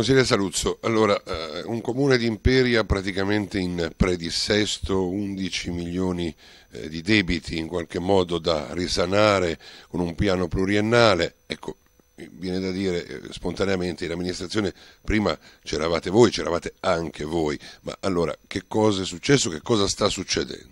Consigliere Saluzzo, allora eh, un comune di Imperia praticamente in predissesto, 11 milioni eh, di debiti in qualche modo da risanare con un piano pluriennale, ecco viene da dire eh, spontaneamente in amministrazione prima c'eravate voi, c'eravate anche voi, ma allora che cosa è successo, che cosa sta succedendo?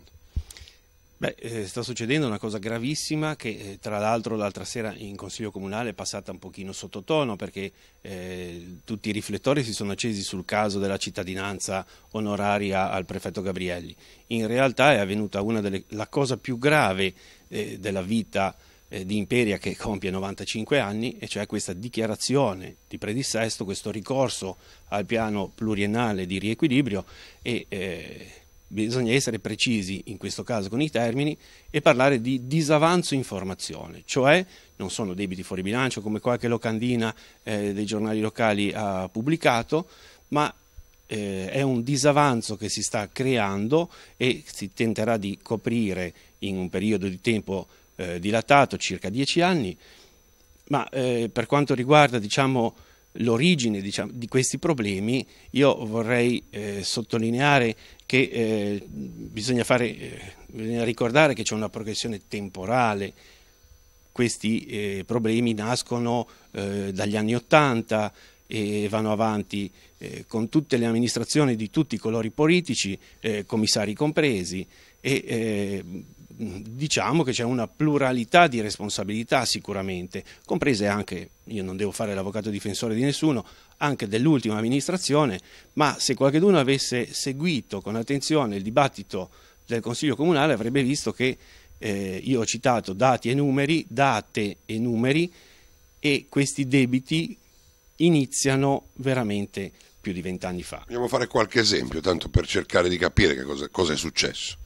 Beh, eh, sta succedendo una cosa gravissima che eh, tra l'altro l'altra sera in Consiglio Comunale è passata un pochino sottotono perché eh, tutti i riflettori si sono accesi sul caso della cittadinanza onoraria al prefetto Gabrielli. In realtà è avvenuta una delle, la cosa più grave eh, della vita eh, di Imperia che compie 95 anni e cioè questa dichiarazione di predissesto, questo ricorso al piano pluriennale di riequilibrio e eh, bisogna essere precisi in questo caso con i termini e parlare di disavanzo informazione, cioè non sono debiti fuori bilancio come qualche locandina eh, dei giornali locali ha pubblicato, ma eh, è un disavanzo che si sta creando e si tenterà di coprire in un periodo di tempo eh, dilatato, circa 10 anni, ma eh, per quanto riguarda diciamo, l'origine diciamo, di questi problemi, io vorrei eh, sottolineare che eh, bisogna, fare, eh, bisogna ricordare che c'è una progressione temporale questi eh, problemi nascono eh, dagli anni Ottanta e vanno avanti eh, con tutte le amministrazioni di tutti i colori politici, eh, commissari compresi, e eh, diciamo che c'è una pluralità di responsabilità sicuramente, comprese anche, io non devo fare l'avvocato difensore di nessuno, anche dell'ultima amministrazione, ma se qualcuno avesse seguito con attenzione il dibattito del Consiglio Comunale avrebbe visto che eh, io ho citato dati e numeri, date e numeri e questi debiti iniziano veramente più di vent'anni fa. Vogliamo fare qualche esempio, tanto per cercare di capire cosa, cosa è successo.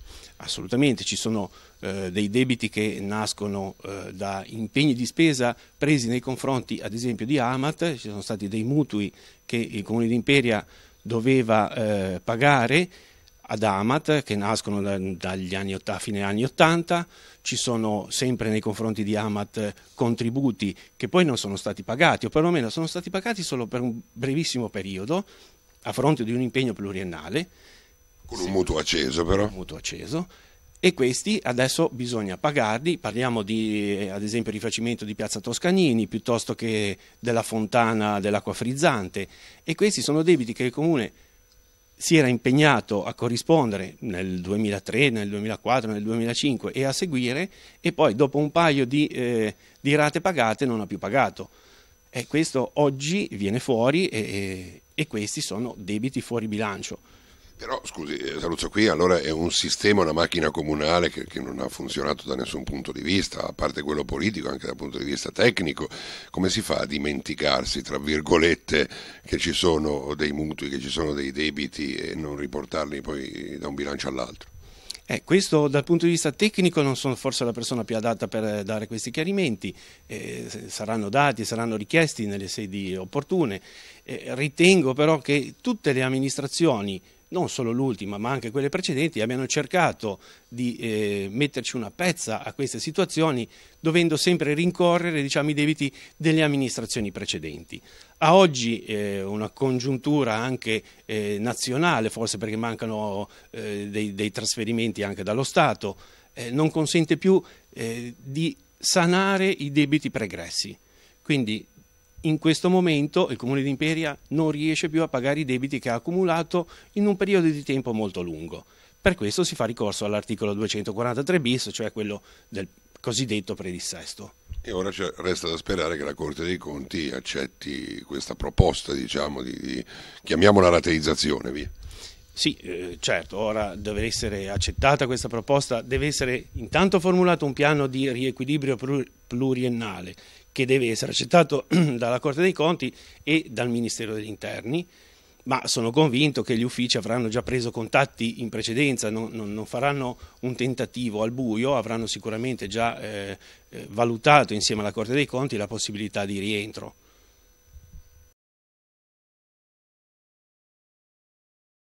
Assolutamente, ci sono eh, dei debiti che nascono eh, da impegni di spesa presi nei confronti ad esempio di Amat, ci sono stati dei mutui che il Comune di Imperia doveva eh, pagare ad Amat che nascono da, dagli anni, a fine anni 80, ci sono sempre nei confronti di Amat eh, contributi che poi non sono stati pagati o perlomeno sono stati pagati solo per un brevissimo periodo a fronte di un impegno pluriennale con un mutuo acceso però. Un mutuo acceso. E questi adesso bisogna pagarli, parliamo di, eh, ad esempio di rifacimento di Piazza Toscanini piuttosto che della fontana dell'acqua frizzante e questi sono debiti che il Comune si era impegnato a corrispondere nel 2003, nel 2004, nel 2005 e a seguire e poi dopo un paio di, eh, di rate pagate non ha più pagato. E questo oggi viene fuori e, e, e questi sono debiti fuori bilancio. Però scusi, eh, Saluzzo, qui allora è un sistema, una macchina comunale che, che, non ha funzionato da nessun punto di vista, a parte quello politico, anche dal punto di vista tecnico. Come si fa a dimenticarsi, tra virgolette, che ci sono dei mutui, che ci sono dei debiti e non riportarli poi da un bilancio all'altro? Eh, questo dal punto di vista tecnico non sono forse la persona più adatta per eh, dare questi chiarimenti, eh, saranno dati, saranno richiesti nelle sedi opportune. Eh, ritengo però che tutte le amministrazioni non solo l'ultima ma anche quelle precedenti, abbiano cercato di eh, metterci una pezza a queste situazioni dovendo sempre rincorrere diciamo, i debiti delle amministrazioni precedenti. A oggi eh, una congiuntura anche eh, nazionale, forse perché mancano eh, dei, dei, trasferimenti anche dallo Stato, eh, non consente più eh, di sanare i debiti pregressi. Quindi in questo momento il Comune di Imperia non riesce più a pagare i debiti che ha accumulato in un periodo di tempo molto lungo. Per questo si fa ricorso all'articolo 243 bis, cioè quello del cosiddetto predissesto. E ora resta da sperare che la Corte dei Conti accetti questa proposta, diciamo, di, di chiamiamola rateizzazione, via. Sì, eh, certo, ora deve essere accettata questa proposta, deve essere intanto formulato un piano di riequilibrio pluriennale che deve essere accettato dalla Corte dei Conti e dal Ministero degli Interni, ma sono convinto che gli uffici avranno già preso contatti in precedenza, non, non, non faranno un tentativo al buio, avranno sicuramente già eh, eh valutato insieme alla Corte dei Conti la possibilità di rientro.